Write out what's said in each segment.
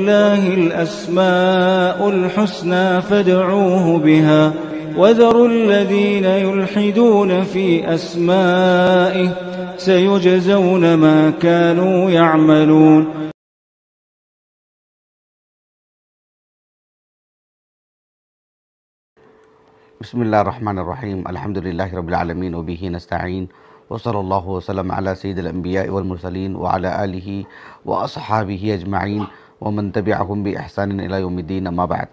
لله الأسماء الحسنى فادعوه بها وذروا الذين يلحدون في أسمائه سيجزون ما كانوا يعملون بسم الله الرحمن الرحيم الحمد لله رب العالمين وبه نستعين وصلى الله وسلم على سيد الأنبياء والمرسلين وعلى آله وأصحابه أجمعين بإحسان तबाहम भी الدين ما بعد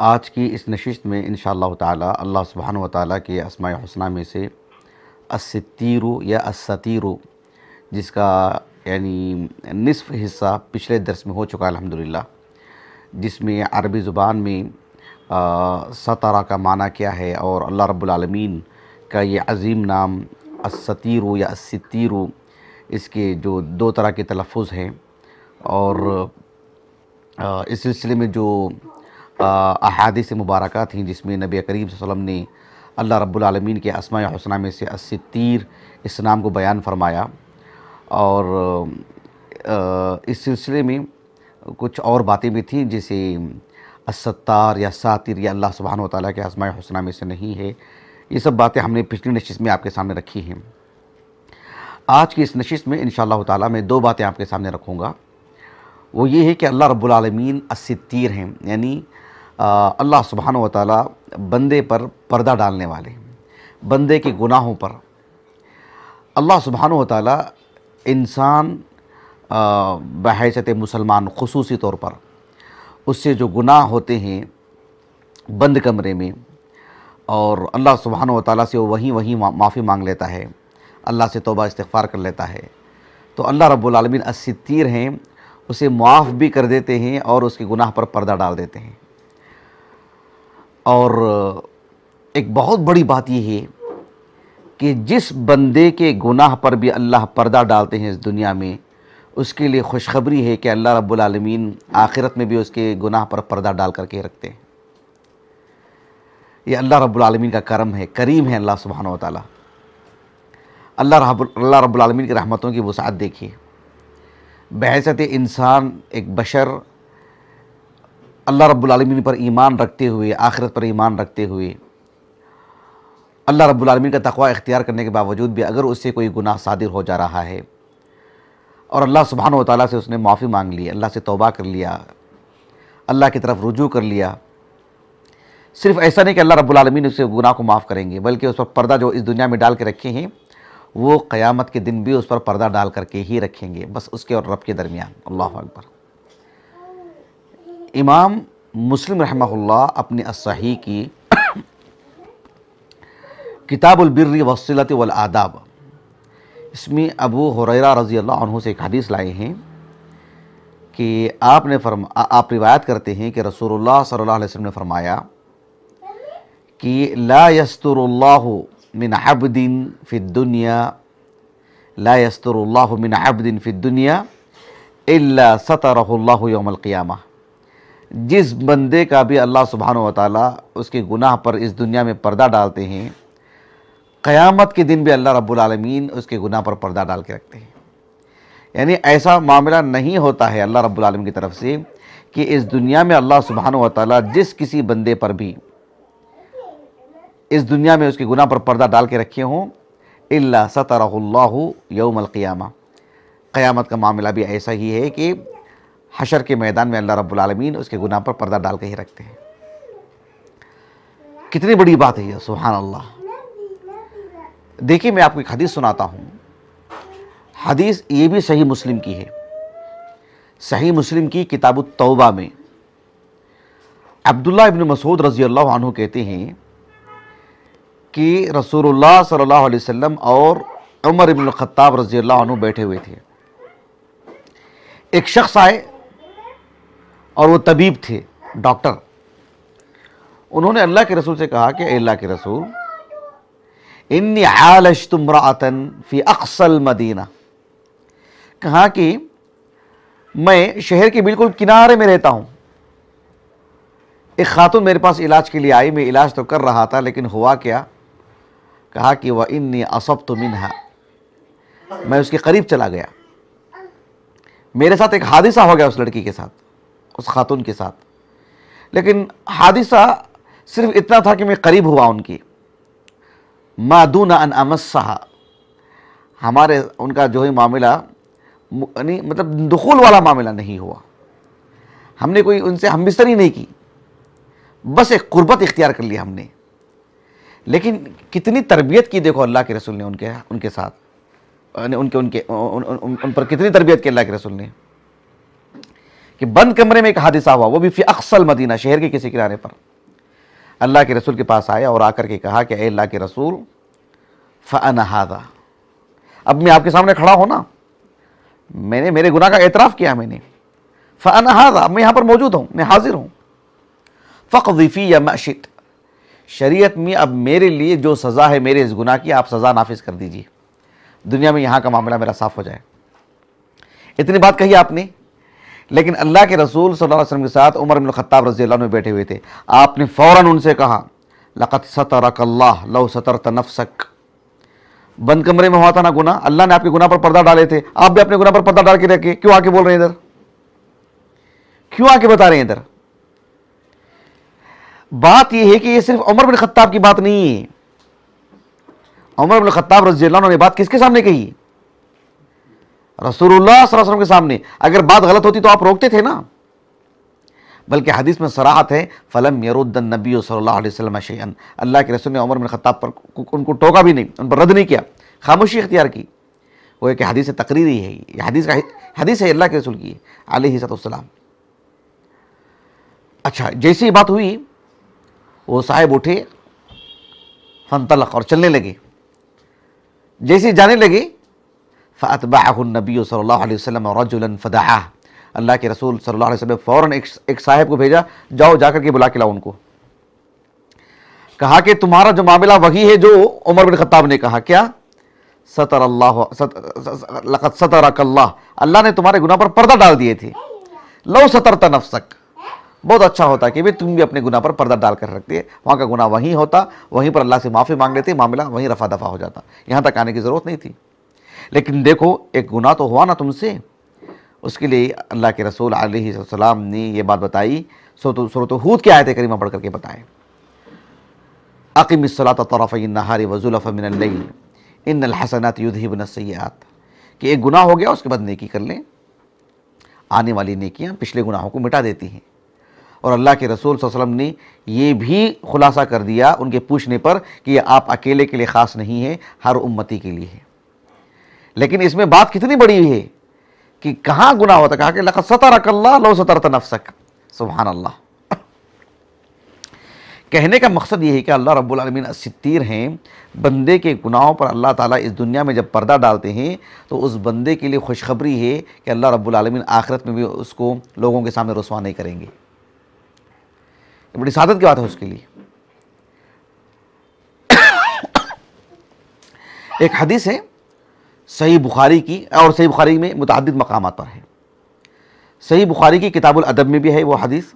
आज की इस नशिस्त में इन ताला अल्लाह सुबहान ताली के असमा हसना में से असतीरू या असतीरू जिसका यानी नसफ़ हिस्सा पिछले दर्स में हो चुका अलहमदिल्ला जिसमें अरबी ज़ुबान में सतारा का माना क्या है और अल्लाह रब्लमीन का ये अज़ीम नाम असतीरू या असतीरू इसके जो दो तरह के तलफ़ हैं और इस सिलसिले में जो से मुबारक थी जिसमें नबी करीम वसम ने अल्लाह रब्लमीन के असमा हौसना में से अस्सी तीर इस नाम को बयान फरमाया और इस सिलसिले में कुछ और बातें भी थीं जैसे असत्तार या सातिर या अल्लाह सुबहान ताली के आसमाय हौसना में से नहीं है ये सब बातें हमने पिछली नशिश में आपके सामने रखी हैं आज की इस नशिश में इन शाह मैं दो बातें आपके सामने रखूँगा वो ये है कि अल्लाह रब्बुल रबालमीन हैं यानी अल्लाह सुबहान व बंदे पर पर्दा डालने वाले हैं बंदे के गुनाहों पर अल्लाह सुबहान व इंसान बहैसत मुसलमान खसूसी तौर पर उससे जो गुनाह होते हैं बंद कमरे में और अल्लाह सुबहान व ताली से वो वहीं वहीं माफ़ी मांग लेता है अल्लाह से तोबा इस्तफ़ार कर लेता है तो अल्लाह रब्लम रबालमीन हैं उसे मुआफ़ भी कर देते हैं और उसके गुनाह पर पर्दा डाल देते हैं और एक बहुत बड़ी बात यह है कि जिस बंदे के गुनाह पर भी अल्लाह पर्दा डालते हैं इस दुनिया में उसके लिए खुशखबरी है कि अल्लाह रब्बुल आलमीन आखिरत में भी उसके गुनाह पर पर्दा डाल करके रखते हैं ये अल्लाह रब्बुल आलमीन का करम है करीम है अल्लाह सुबहान वाली अल्लाह रब्बुल अल्लाह रब्बुल आलमीन की रहमतों की वसात देखिए बहसत इंसान एक बशर अल्लाह रब्बुलमीन पर ईमान रखते हुए आखिरत पर ईमान रखते हुए अल्लाह रब्बुलमीन का तकवा इख्तियार करने के बावजूद भी अगर उससे कोई गुनाह सादिर हो जा रहा है और अल्लाह सुबहान ताली से उसने माफ़ी मांग ली अल्लाह से तोबा कर लिया अल्लाह की तरफ रुजू कर लिया सिर्फ ऐसा नहीं कि अल्लाह रब्बुलमीन उससे गुनाह को माफ़ करेंगे बल्कि उस पर पर्दा जो इस दुनिया में डाल के रखे हैं वो क़यामत के दिन भी उस पर पर्दा डाल करके ही रखेंगे बस उसके और रब के दरमियान अल्लाह अकबर इमाम मुस्लिम रहमतुल्लाह अपने असही की किताबुलबिर वल आदाब इसमें अबू हुरैरा रज़ी अल्लाह से एक हदीस लाए हैं कि आपने फरमा आप रिवायत करते हैं कि रसूलुल्लाह सल्लल्लाहु अलैहि वसल्लम ने फरमाया कि ला यस्तुरुल्लाहु मिन अबदिन फ़िद्दुनिया ला यस्तरल्ला मिन अबदिन फ़िद्दुनिया इल्ला सतरहुल्ला यौमलक़ियामा जिस बंदे का भी अल्लाह सुबहान ताली उसके गुनाह पर इस दुनिया में पर्दा डालते हैं क़यामत के दिन भी अल्लाह रब्बुल रबालमीन उसके गुनाह पर पर्दा डाल के रखते हैं यानी ऐसा मामला नहीं होता है अल्लाह रब्बुल रबालमीन की तरफ से कि इस दुनिया में अल्लाह सुबहान वाली जिस किसी बंदे पर भी इस दुनिया में उसके गुनाह पर पर्दा डाल के रखे हों इल्ला सतरल्ला यौमलक़ियामा क़यामत का मामला भी ऐसा ही है कि हशर के मैदान में अल्लाह रब्बुल उसके गुनाह पर पर्दा डाल के ही रखते हैं कितनी बड़ी बात है यह सुबहान अल्लाह देखिए मैं आपको एक हदीस सुनाता हूँ हदीस ये भी सही मुस्लिम की है सही मुस्लिम की किताब तौबा में अब्दुल्ला इबन मसूद रज़ी अल्लाह कहते हैं कि रसूलुल्लाह सल्लल्लाहु अलैहि वसल्लम और उमर इब्न ख़त्ताब रजी अल्लाह बैठे हुए थे एक शख्स आए और वो तबीब थे डॉक्टर उन्होंने अल्लाह के रसूल से कहा कि अल्लाह के रसूल इन्नी आलश तुमरातन फ़ी अक्सल मदीना कहा कि मैं शहर के बिल्कुल किनारे में रहता हूँ एक खातून मेरे पास इलाज के लिए आई मैं इलाज तो कर रहा था लेकिन हुआ क्या कहा कि वह इन असब तो मिनहा मैं उसके करीब चला गया मेरे साथ एक हादिसा हो गया उस लड़की के साथ उस खातून के साथ लेकिन हादिसा सिर्फ इतना था कि मैं करीब हुआ उनकी मादूना अन साहा हमारे उनका जो ही मामला नहीं मतलब दखुल वाला मामला नहीं हुआ हमने कोई उनसे हम ही नहीं की बस एक कुर्बत इख्तियार कर लिया हमने लेकिन कितनी तरबियत की देखो अल्लाह के रसूल ने उनके उनके साथ उनके उनके उन, उन, उन, उन पर कितनी तरबियत की अल्लाह के रसूल ने कि बंद कमरे में एक हादिसा हुआ वो भी फिर अक्सल मदीना शहर के किसी किनारे पर अल्लाह के रसूल के पास आया और आकर के कहा कि अल्लाह के रसूल फ़नहादा अब मैं आपके सामने खड़ा हूँ ना मैंने मेरे गुनाह का एतराफ़ किया मैंने फ़नहादा अब मैं यहाँ पर मौजूद हूँ मैं हाजिर हूँ वफ़ी या मशित शरीयत में अब मेरे लिए जो सज़ा है मेरे इस गुनाह की आप सज़ा नाफिज कर दीजिए दुनिया में यहाँ का मामला मेरा साफ़ हो जाए इतनी बात कही आपने लेकिन अल्लाह के रसूल सल्लल्लाहु अलैहि वसल्लम के साथ उमर बिन ख़त्ताब रजी अल्लाह में बैठे हुए थे आपने फ़ौर उनसे कहा लक़त सतरक अल्लाह लो सतर तनफसक बंद कमरे में हुआ था ना गुना अल्लाह ने आपके गुना पर पर्दा डाले थे आप भी अपने गुना पर पर्दा डाल के रखे क्यों आके बोल रहे हैं इधर क्यों आके बता रहे हैं इधर बात यह है कि यह सिर्फ उमर बिन खत्ताब की बात नहीं है उमर बिन खत्ताब रजी ने बात किसके सामने कही रसूलुल्लाह वसल्लम के सामने अगर बात गलत होती तो आप रोकते थे ना बल्कि हदीस में सराहत है फ़लम यरुद्दन नबी सल्लम शैन अल्लाह के रसूल ने उमर बिन खत्ताब पर उनको टोका भी नहीं उन पर रद्द नहीं किया खामोशी इख्तियार की वो एक हदीस तकरीरी है ये हदीस का हदीस है अल्लाह के रसूल की आलही सतम अच्छा जैसी बात हुई वो साहेब उठे फन तलक और चलने लगे जैसे ही जाने लगे फ़ातबाहनबी सल्ला वसलम रजुलन फ़दा अल्लाह के रसूल सल्ला वसलम फ़ौर एक, एक साहेब को भेजा जाओ जाकर के बुला के लाओ उनको कहा कि तुम्हारा जो मामला वही है जो उमर बिन खत्ताब ने कहा क्या सतर अल्लाह सत, सतर अल्लाह अल्लाह ने तुम्हारे गुना पर पर्दा डाल दिए थे लो सतर सक बहुत अच्छा होता कि भाई तुम भी अपने गुना पर पर्दा डाल कर रखते वहाँ का गुना वहीं होता वहीं पर अल्लाह से माफ़ी मांग लेते मामला वहीं रफा दफा हो जाता यहाँ तक आने की ज़रूरत नहीं थी लेकिन देखो एक गुना तो हुआ ना तुमसे उसके लिए अल्लाह के रसूल आलम ने यह बात बताई सोत हूद के थे करीमा पढ़ करके बताए अकीमसलात तरफ़ारी वज़ुल्फ़मिन इन हसनात युद्धिबन सयात कि एक गुनाह हो गया उसके बाद नेकी कर लें आने वाली नेकियां पिछले गुनाहों को मिटा देती हैं और अल्लाह के रसूल वसलम ने ये भी खुलासा कर दिया उनके पूछने पर कि आप अकेले के लिए ख़ास नहीं है हर उम्मती के लिए है लेकिन इसमें बात कितनी बड़ी है कि कहाँ गुनाह होता कहा कि लखत सतरकल्ला लो सतरत नफसक सुबहान अल्लाह कहने का मकसद ये है कि अल्लाह रब्बुल रबालमीन सितर हैं बंदे के गुनाहों पर अल्लाह ताला इस दुनिया में जब पर्दा डालते हैं तो उस बंदे के लिए खुशखबरी है कि अल्लाह रब्बुल रबालमीन आखिरत में भी उसको लोगों के सामने रसवा नहीं करेंगे बड़ी सादत की बात है उसके लिए एक हदीस है सही बुखारी की और सही बुखारी में मुतद मकाम पर है सही बुखारी की किताबुल अदब में भी है वो हदीस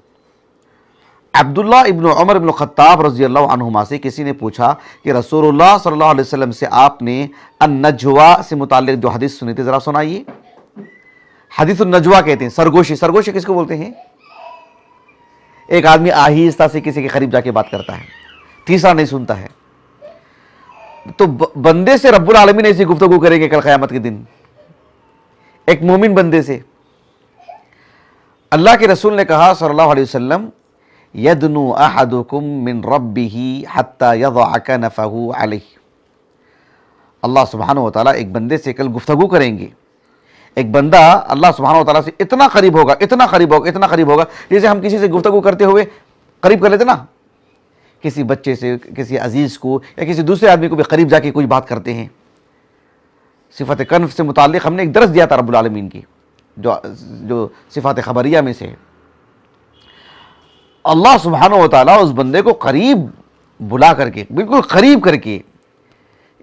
अब्दुल्ला इब्न उमर इब्न ख़त्ताब रजी अल्लाहुमा से किसी ने पूछा कि रसूलुल्लाह सल्लल्लाहु अलैहि वसल्लम से आपने नजवा से मुतल जो हदीस सुनी थी ज़रा सुनाइए हदीस नजवा कहते हैं सरगोशी सरगोशी किसको बोलते हैं एक आदमी आहिस्ता से किसी के करीब जाके बात करता है तीसरा नहीं सुनता है तो बंदे से रब्बुल आलमीन ऐसी गुफ्तगु करेंगे कल क़यामत के दिन एक मोमिन बंदे से अल्लाह के रसूल ने कहा सल्लल्लाहु अलैहि वसल्लम यदनु अहदुकुम मिन रब्बिही हत्ता यदअका नफहू अलैह अल्लाह सुबहान व तआला एक बंदे से कल गुफ्तगु करेंगे एक बंदा अल्लाह सुबहान तला से इतना करीब होगा इतना करीब होगा इतना करीब होगा जैसे हम किसी से गुफ्तगु करते हुए करीब कर लेते ना किसी बच्चे से किसी अजीज़ को या किसी दूसरे आदमी को भी करीब जाके कोई बात करते हैं सिफत कन्फ से मुतल हमने एक दरस दिया था रबालमीन की जो जो सिफात खबरिया में से अल्लाह सुबहान तला उस बंदे को करीब बुला करके बिल्कुल करीब करके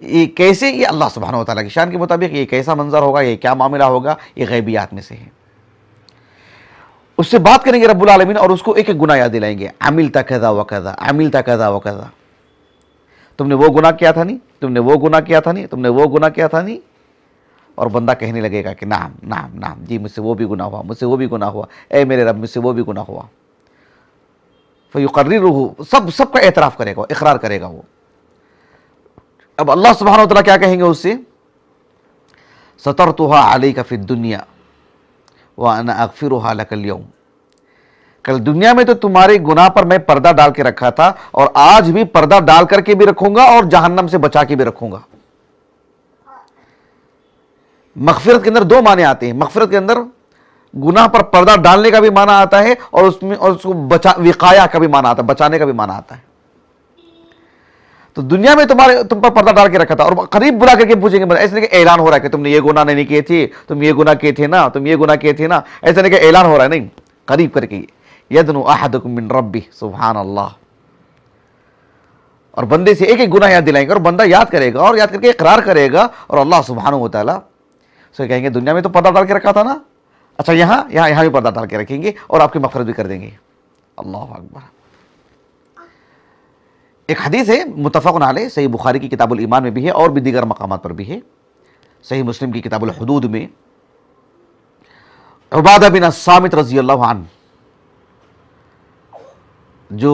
ये कैसे ये अल्लाह सुबहान तला की शान के मुताबिक ये कैसा मंजर होगा ये क्या मामला होगा ये गैबियात में से है उससे बात करेंगे रब्बुल आलमीन और उसको एक एक गुना याद दिलाएंगे आमिल तकदा वकदा कहदा तकदा वकदा तुमने वो गुना किया था नहीं तुमने वो गुना किया था नहीं तुमने वो गुना किया था नहीं और बंदा कहने लगेगा कि नाम नाम नाम जी मुझसे वो भी गुना हुआ मुझसे वो भी गुना हुआ ए मेरे रब मुझसे वो भी गुना हुआ फिर युकर्री रूह सब सबका एतराफ़ करेगा इकरार करेगा वो अब अल्लाह सुबहान तला क्या कहेंगे उससे सतर तोहा आली का फिर दुनिया व अकफिर लकलयम कल दुनिया में तो तुम्हारे गुनाह पर मैं पर्दा डाल के रखा था और आज भी पर्दा डाल करके भी रखूंगा और जहन्नम से बचा के भी रखूंगा मकफिरत के अंदर दो माने आते हैं मकफिरत के अंदर गुनाह पर पर्दा डालने का भी माना आता है और उसमें और उसको बचा विकाया का भी माना आता है बचाने का भी माना आता है तो दुनिया में तुम्हारे तुम पर पर्दा डाल के रखा था और करीब बुला करके पूछेंगे मतलब ऐसे नहीं कि ऐलान हो रहा है कि तुमने ये गुना नहीं किए थे तुम ये गुना किए थे ना तुम ये गुना किए थे ना ऐसे नहीं कि ऐलान हो रहा है नहीं करीब करके ये यदनु आहदकुमिन रब्बी सुबहान अल्लाह और बंदे से एक एक गुना याद दिलाएंगे और बंदा याद करेगा और याद करके इकरार करेगा और अल्लाह सुबहान वाली सो कहेंगे दुनिया में तो पर्दा डाल के रखा था ना अच्छा यहाँ यहाँ यहाँ भी पर्दा डाल के रखेंगे और आपकी मफरत भी कर देंगे अल्लाह अकबर एक हदीस है मुतफ़न नाले सही बुखारी की किताबुल ईमान में भी है और भी दीगर मकाम पर भी है सही मुस्लिम की किताबुल हदूद में उबादा बिन सामित रजी अल्लाह जो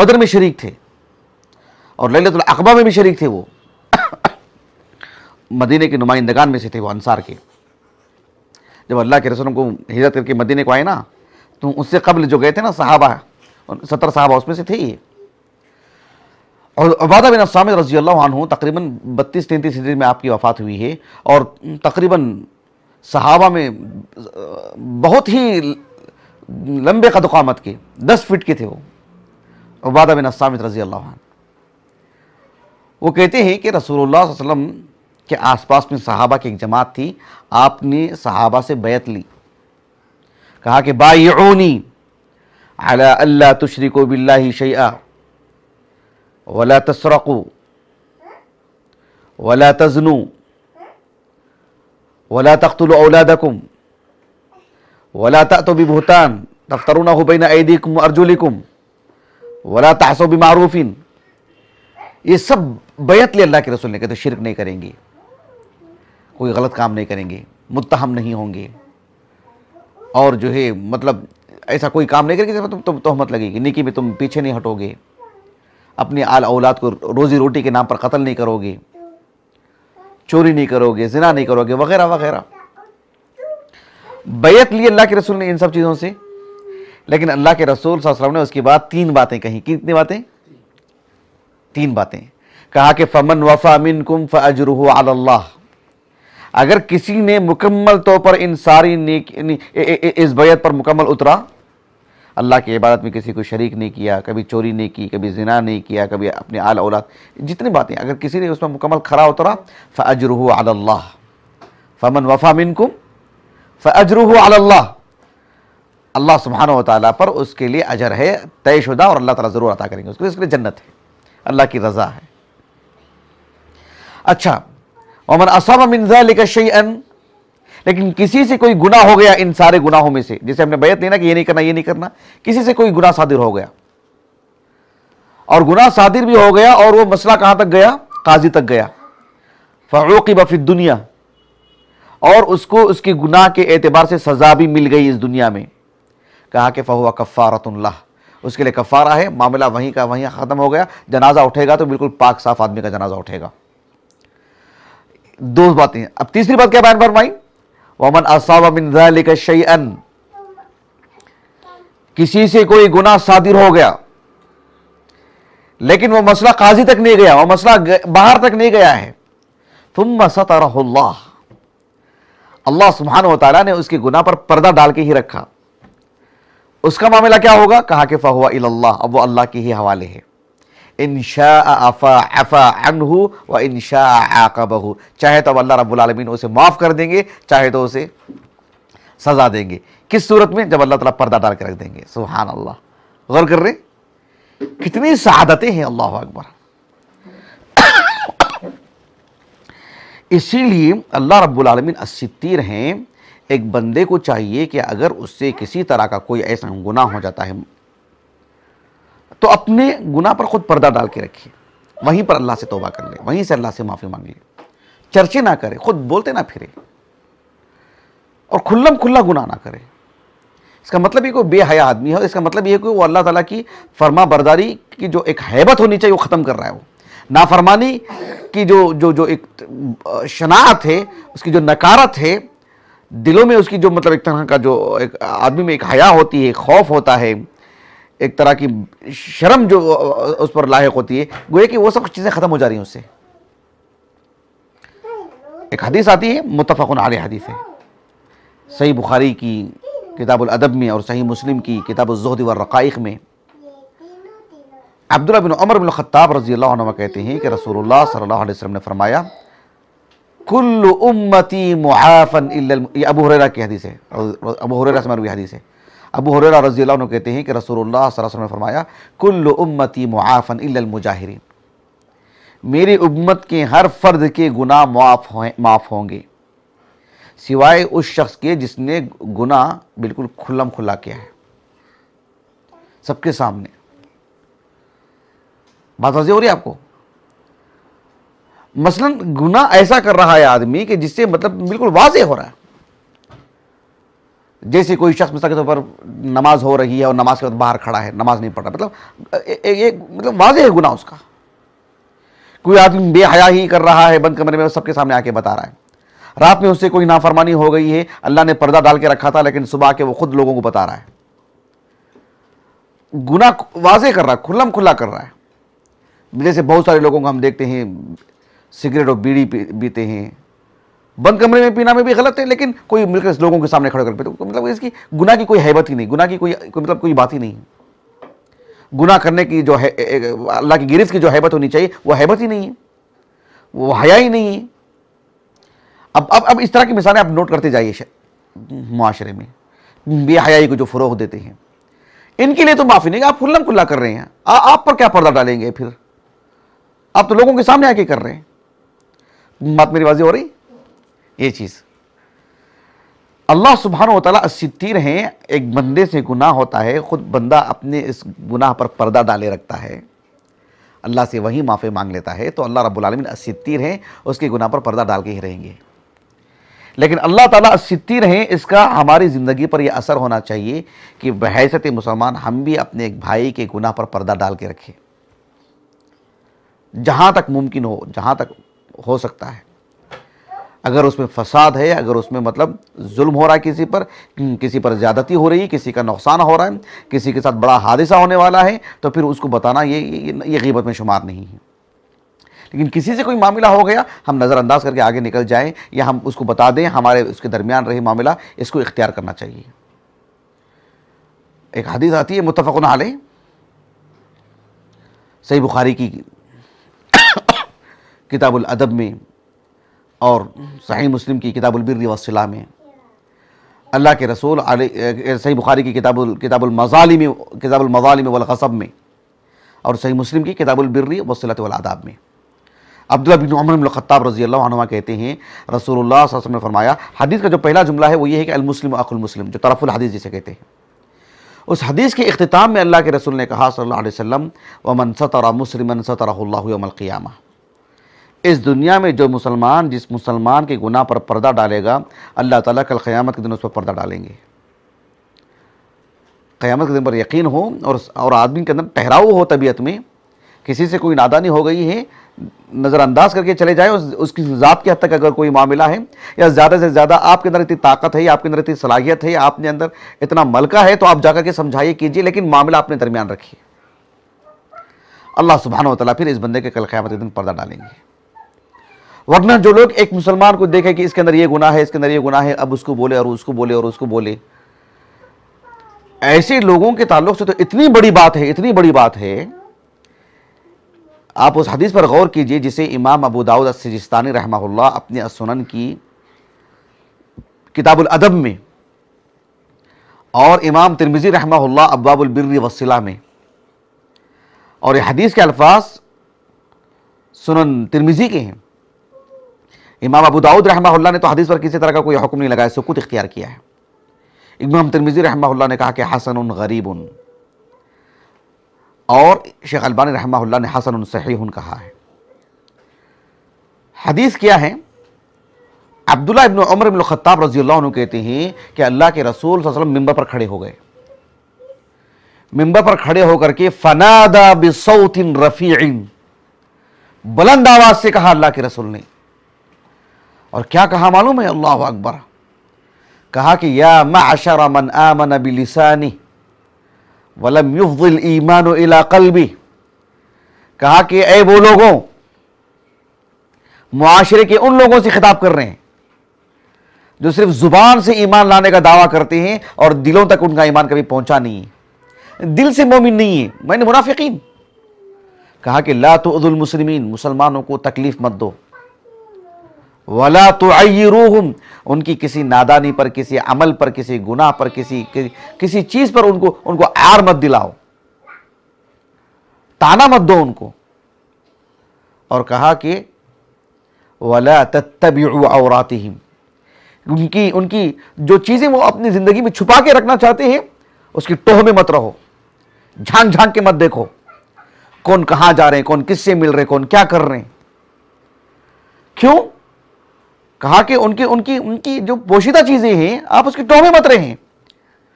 बद्र में शरीक थे और ललित अकबा में भी शरीक थे वो मदीने के नुमाइंदगान में से थे वो अनसार के जब अल्लाह के रसूल को हिजरत करके मदीने को आए ना तो उससे कबल जो गए थे ना साहबा सत्तर साहबा उसमें से थे ही और अबादा बिन असामिद रजी अल्लाह तकरीबन बत्तीस तैंतीस हिजरी में आपकी वफ़ात हुई है और तकरीबन सहाबा में बहुत ही लंबे कदकामत के दस फिट के थे वो अबादा बिन असामिद रजी अल्लाह वो कहते हैं कि रसूलुल्लाह वसलम के आसपास में सहाबा की एक जमात थी आपने सहाबा से बैत ली कहा कि ओनी अला अल्लाह तुशरी को बिल्ला शैया वला तसरकू वला तजनू वला तख्तुल औलादकुम वला ततो बिबहतान तफ्तरुना हुबैन ऐदीकुम अर्जुलिकुम वला तहसो बिमारूफिन ये सब बैत ले अल्लाह के रसूल ने कहा तो शिरक नहीं करेंगे कोई गलत काम नहीं करेंगे मुत्तहम नहीं होंगे और जो है मतलब ऐसा कोई काम नहीं करेंगे तो तुम तो, तो, लगेगी निकी में तुम पीछे नहीं हटोगे अपनी आल औलाद को रोज़ी रोटी के नाम पर कत्ल नहीं करोगे चोरी नहीं करोगे जिना नहीं करोगे वगैरह वगैरह बैत लिए अल्लाह के रसूल ने इन सब चीज़ों से लेकिन अल्लाह के रसूल वसल्लम ने उसके बाद तीन बातें कही कितनी बातें तीन बातें कहा कि फमन वफा मिन कुम फ़रह अल्लाह अगर किसी ने मुकम्मल तौर पर इन सारी नेक इस बैत पर मुकम्मल उतरा अल्लाह की इबादत में किसी को शरीक नहीं किया कभी चोरी नहीं की कभी जिना नहीं किया कभी अपने आल औलाद जितनी बातें अगर किसी ने उसमें मुकम्मल खरा उतरा फ़जरह अल्लाह फ़मन वफ़ा मिनकुम फ़जरह अल्लाह अल्लाह सुबहान तला पर उसके लिए अजर है तयशुदा और अल्लाह तला ज़रूर अता करेंगे उसके लिए उसके लिए जन्नत है अल्लाह की रज़ा है अच्छा ममन असम मिनजा लिका शैन लेकिन किसी से कोई गुना हो गया इन सारे गुनाहों में से जैसे हमने बैत लेना कि ये नहीं करना ये नहीं करना किसी से कोई गुना सादिर हो गया और गुना सादिर भी हो गया और वो मसला कहां तक गया काजी तक गया फ़रूकी बफी दुनिया और उसको उसके गुनाह के एतबार से सज़ा भी मिल गई इस दुनिया में कहा कि फ़हुआ कफ़ारतुल्ला उसके लिए कफ़ारा है मामला वहीं का वहीं ख़त्म हो गया जनाजा उठेगा तो बिल्कुल पाक साफ आदमी का जनाजा उठेगा दो बातें अब तीसरी बात क्या बयान फरमाई वमन असाबिन शैन किसी से कोई गुना सादिर हो गया लेकिन वो मसला काजी तक नहीं गया वो मसला बाहर तक नहीं गया है तुम सतरहुल्ला अल्लाह सुबहान तआला ने उसके गुना पर पर्दा डाल के ही रखा उसका मामला क्या होगा कहा कि फ़हुआ इल्लाह अब वो अल्लाह के ही हवाले है इन व चाहे तो अब अल्लाह रबालमीन उसे माफ़ कर देंगे चाहे तो उसे सज़ा देंगे किस सूरत में जब अल्लाह तला पर्दा डाल के रख देंगे सुबहान अल्लाह गौर कर रहे कितनी शहादतें हैं अल्लाह अकबर इसीलिए अल्लाह रब्बुलमीन अस्सीर हैं एक बंदे को चाहिए कि अगर उससे किसी तरह का कोई ऐसा गुनाह हो जाता है तो अपने गुना पर खुद पर्दा डाल के रखिए वहीं पर अल्लाह से तोबा कर ले वहीं से अल्लाह से माफ़ी मांग ले चर्चे ना करे खुद बोलते ना फिरे और खुल्लम खुल्ला गुना ना करे इसका मतलब ये कोई बेहया आदमी है और इसका मतलब ये है कि वो अल्लाह ताला की फरमा बरदारी की जो एक हैबत होनी चाहिए वो ख़त्म कर रहा है वो नाफरमानी की जो जो जो एक शनात है उसकी जो नकारत है दिलों में उसकी जो मतलब एक तरह का जो एक आदमी में एक हया होती है खौफ होता है एक तरह की शर्म जो उस पर लाक होती है गोया कि वो सब चीज़ें ख़त्म हो जा रही हैं उससे एक हदीस आती है मुतफ़न आल हदीस है सही बुखारी की अदब में और सही मुस्लिम की किताबुलजहद व रक़ाइक में अब्दुल्ला बिन उमर बिन ख़त्ताब रजी अल्लाह कहते हैं कि रसूलुल्लाह सल्लल्लाहु अलैहि वसल्लम ने फरमाया कुल्लु उम्मती मुआफ़न अबू हुररा की हदीस है अबू हुररा से मरवी हदीस है अबू हुररा रजी कहते हैं कि रसूलुल्लाह ने फरमाया कुल्लु उम्मती मुआफ़न इल्लमुजाहिरीन मेरी उम्मत के हर फ़र्द के गुनाह मुआफ़ माफ़ होंगे सिवाय उस शख्स के जिसने गुनाह बिल्कुल खुल्लम खुला किया है सबके सामने बात वाजी हो रही है आपको मसलन गुनाह ऐसा कर रहा है आदमी कि जिससे मतलब बिल्कुल वाजे हो रहा है जैसे कोई शख्स मिसाल के तौर पर नमाज हो रही है और नमाज के बाद बाहर खड़ा है नमाज नहीं पढ़ रहा मतलब ये मतलब वाज है गुना उसका कोई आदमी बेहया ही कर रहा है बंद कमरे में सबके सामने आके बता रहा है रात में उससे कोई नाफरमानी हो गई है अल्लाह ने पर्दा डाल के रखा था लेकिन सुबह के वो खुद लोगों को बता रहा है गुना वाजे कर रहा है खुल्लम खुला कर रहा है जैसे बहुत सारे लोगों को हम देखते हैं सिगरेट और बीड़ी पीते हैं बंद कमरे में पीना में भी गलत है लेकिन कोई मिलकर लोगों के सामने खड़े कर पे तो मतलब इसकी गुना की कोई हैबत ही नहीं गुना की कोई, कोई मतलब कोई बात ही नहीं है गुना करने की जो है अल्लाह की गिरफ्त की जो हैबत होनी चाहिए वो हैबत ही नहीं है वो हया ही नहीं है अब अब अब इस तरह की मिसालें आप नोट करते जाइए माशरे में बेहयाई को जो फ़रोग देते हैं इनके लिए तो माफ़ी नहीं आप खुल्लम खुल्ला कर रहे हैं आ, आप पर क्या पर्दा डालेंगे फिर आप तो लोगों के सामने आके कर रहे हैं बात मेरी वाजी हो रही ये चीज़ अल्लाह सुबहान तला सितर हैं एक बंदे से गुनाह होता है ख़ुद बंदा अपने इस गुनाह पर पर्दा डाले रखता है अल्लाह से वही माफ़ी मांग लेता है तो अल्लाह रबालमिन सितर हैं उसके गुनाह पर पर्दा डाल के ही रहेंगे लेकिन अल्लाह ताला सितर हैं इसका हमारी ज़िंदगी पर यह असर होना चाहिए कि बहसत मुसलमान हम भी अपने एक भाई के गुनाह पर पर्दा डाल के रखें जहाँ तक मुमकिन हो जहाँ तक हो सकता है अगर उसमें फसाद है अगर उसमें मतलब जुल्म हो रहा है किसी पर हम्म, किसी पर ज़्यादती हो रही है किसी का नुकसान हो रहा है किसी के साथ बड़ा हादसा होने वाला है तो फिर उसको बताना ये ये, गीबत में शुमार नहीं है लेकिन किसी से कोई मामला हो गया हम नज़रअंदाज करके आगे निकल जाएं या हम उसको बता दें हमारे उसके दरमियान रहे मामला इसको इख्तियार करना चाहिए एक हदीस आती है मुतफ़न आल सही बुखारी की किताबुल अदब में और सही मुस्लिम की किताबुलबिर वसला में अल्लाह के रसूल सही बुखारी की किताबुल किताबुलमजाली में किताबुलमजाली में वलखसब में और सही मुस्लिम की किताबुलबिर वसलत वादाब में अब्दुल्ला बिन उमर ख़त्ताब रजी अल्लाह कहते हैं रसूल ने फरमाया हदीस का जो पहला जुमला है वो ये है कि अलमुस्लिम मुस्लिम जो तरफुल हदीस जिसे कहते हैं उस हदीस के अख्ताम में अल्लाह के रसूल ने कहा सल्लल्लाहु अलैहि वसल्लम व मन सतरा मुसलमन क़ियामा इस दुनिया में जो मुसलमान जिस मुसलमान के गुनाह पर पर्दा डालेगा अल्लाह ताला कल क़यामत के दिन उस पर पर्दा डालेंगे क़यामत के दिन पर यकीन हो और और आदमी के अंदर ठहराव हो तबीयत में किसी से कोई नादानी हो गई है नज़रअंदाज करके चले जाए उस, उसकी ज़ात की हद तक अगर कोई मामला है या ज़्यादा से ज़्यादा आपके अंदर इतनी ताकत है आपके अंदर इतनी सलाहियत है आपने अंदर इतना मलका है तो आप जाकर के समझाइए कीजिए लेकिन मामला अपने दरमियान रखिए अल्लाह सुबहान तला फिर इस बंदे के कल क़्यामत के दिन पर्दा डालेंगे वरना जो लोग एक मुसलमान को देखे कि इसके अंदर ये गुना है इसके अंदर ये गुना है अब उसको बोले और उसको बोले और उसको बोले ऐसे लोगों के ताल्लुक से तो इतनी बड़ी बात है इतनी बड़ी बात है आप उस हदीस पर गौर कीजिए जिसे इमाम अबू दाऊद सिजिस्तानी रहमहुल्ला अपने सुनन की किताबुल अदब में और इमाम तिरमिज़ी रहमा अब्बाबुलबिर वसिला में और ये हदीस के अल्फाज सुनन तिरमिज़ी के हैं इमाम अबू दाऊद रहमा ने तो हदीस पर किसी तरह का कोई हुक्म नहीं लगाया सुकूत इख्तियार किया है इमाम तिरमिजी रहमा ने कहा कि हसन उन गरीब उन और शेख अलबानी रहमा ने हसन उन सही उन कहा है हदीस क्या है अब्दुल्ला इबन उमर इबन ख़त्ताब रजी कहते हैं कि अल्लाह के रसूल वसल्लम मिंबर पर खड़े हो गए मिंबर पर खड़े होकर के फनादा बिसौतिन रफ़ी बुलंद आवाज़ से कहा अल्लाह के रसूल ने और क्या कहा मालूम है अल्लाह अकबर कहा कि या माशर मन आमन बिलसानी वलम युफिल ईमान इला कल्बी कहा कि ए वो लोगों माशरे के उन लोगों से खिताब कर रहे हैं जो सिर्फ ज़ुबान से ईमान लाने का दावा करते हैं और दिलों तक उनका ईमान कभी पहुंचा नहीं है दिल से मोमिन नहीं है मैंने मुनाफिकीन कहा कि ला तो मुसलमिन मुसलमानों को तकलीफ़ मत दो वला तो उनकी किसी नादानी पर किसी अमल पर किसी गुनाह पर किसी कि, किसी चीज़ पर उनको उनको आर मत दिलाओ ताना मत दो उनको और कहा कि वला तत्तबी और उनकी उनकी जो चीज़ें वो अपनी ज़िंदगी में छुपा के रखना चाहते हैं उसकी टोह में मत रहो झांक झांक के मत देखो कौन कहां जा रहे हैं कौन किससे मिल रहे हैं कौन क्या कर रहे हैं क्यों कहा कि उनकी उनकी उनकी जो पोशीदा चीज़ें हैं आप उसकी टोमे मत मत हैं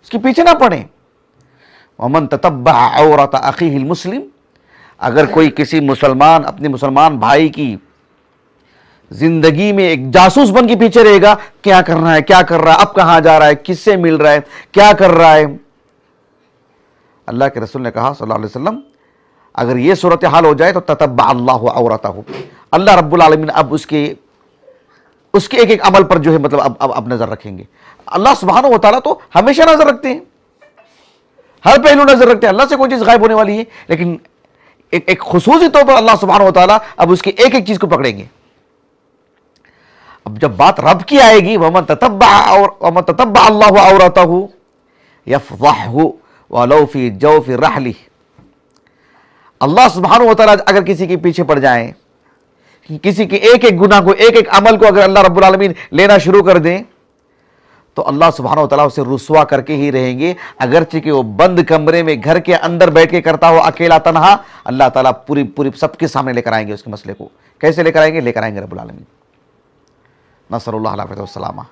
उसके पीछे ना पड़े अमन तब्बा और मुस्लिम अगर हाँ। कोई किसी मुसलमान अपने मुसलमान भाई की जिंदगी में एक जासूस बन के पीछे रहेगा क्या कर रहा है क्या कर रहा है अब कहां जा रहा है किससे मिल रहा है क्या कर रहा है अल्लाह के रसूल ने कहा सल्लल्लाहु अलैहि वसल्लम अगर ये सूरत हाल हो जाए तो ततब्बा अल्लाह औरत हो अल्लाह रब्बुल आलमीन अब उसके उसके एक एक अमल पर जो है मतलब अब अब, नज़र रखेंगे अल्लाह सुबहान वाली तो हमेशा नज़र रखते हैं हर पहलू नज़र रखते हैं अल्लाह से कोई चीज़ गायब होने वाली है लेकिन एक एक खसूसी तौर पर अल्लाह सुबहान वाली अब उसकी एक एक चीज़ को पकड़ेंगे अब जब बात रब की आएगी वमन ततब्बा और वमन ततब्बा अल्लाह और रहली अल्लाह सुबहान वाली अगर किसी के पीछे पड़ जाए कि किसी के एक एक गुना को एक एक अमल को अगर अल्लाह रब्बुल रबालमीन लेना शुरू कर दें तो अल्लाह सुबहानो तला उसे रुसवा करके ही रहेंगे अगर कि वो बंद कमरे में घर के अंदर बैठ के करता हो अकेला तनहा अल्लाह ताला पूरी पूरी सबके सामने लेकर आएंगे उसके मसले को कैसे लेकर आएंगे लेकर आएंगे रबालमीन वसलामा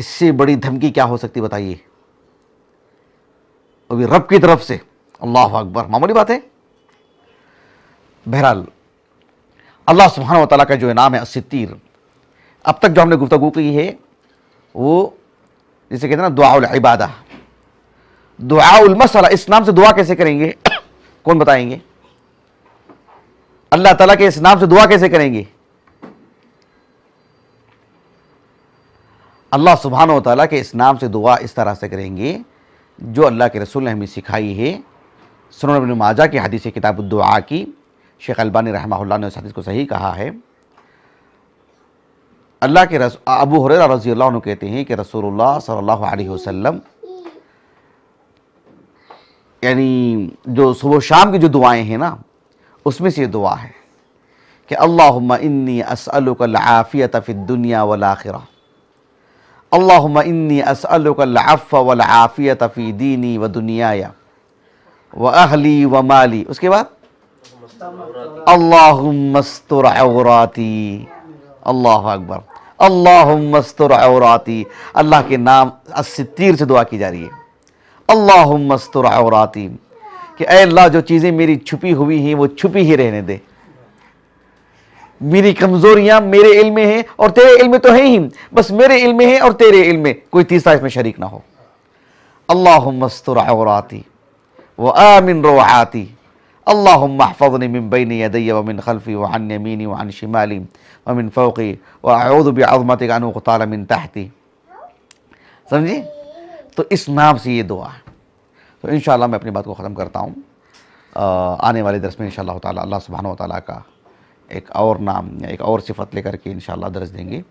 इससे बड़ी धमकी क्या हो सकती बताइए अभी रब की तरफ से अल्लाह अकबर मामूली बात है बहरहाल अल्लाह सुबहान वाली का जो इनाम है असतिर अब तक जो हमने गुफ्तु की है वो जिसे कहते हैं ना दुआबादा दुआमसला इस नाम से दुआ कैसे करेंगे कौन बताएंगे अल्लाह ताला के इस नाम से दुआ कैसे करेंगे अल्लाह सुबहान तला के इस नाम से दुआ इस तरह से करेंगे जो अल्लाह के रसूल ने हमें सिखाई है सुनबन माजा की हदीस किताब दुआ की शेख अलबानी रहमा ने उस हदीस को सही कहा है अल्लाह के रस अबू हर रजी अल्लाह कहते हैं कि रसूलुल्लाह सल्लल्लाहु अलैहि वसल्लम यानी जो सुबह शाम की जो दुआएं हैं ना उसमें से ये दुआ है कि अल्लाह इन्नी असलफ़ियत फ़िदुनिया वलाखिरा अल्लाह इन्नी असलफ़ आफिया फ़ी दीनी व दुनिया व अहली व माली उसके बाद अल्लाहमस्तुर औराती अल्लाह अकबर अल्लाहमस्तुर औराती अल्लाह के नाम अस्तिर से दुआ की जा रही है अल्लाहमस्तुर औराती कि अल्लाह जो चीज़ें मेरी छुपी हुई हैं वो छुपी ही रहने दे मेरी कमजोरियां मेरे इल्म में हैं और तेरे इल्म में तो है ही बस मेरे इल्म में हैं और तेरे इल्म में कोई तीसरा इसमें शरीक ना हो अल्लाह मस्तुर औराती वो आमिन रोहाती अल्लाफ़नी मिम्बई यदैय वमिन खलफ़ी वन यमीनी वन शिमाली वमिन फ़ौकी व आउदब आज़मत गानू तालमिन तहती समझे तो इस नाम से ये दुआ है तो इन मैं अपनी बात को ख़त्म करता हूँ आने वाले दरस में इन ताला सुबहान ताली का एक और नाम एक और सिफत लेकर के इन दर्ज देंगे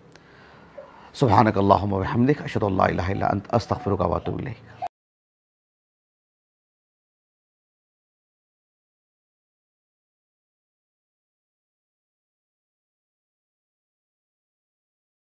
सुबहानक अल्लाम हमदिक अशद अस्तफ़र का वातुल्ल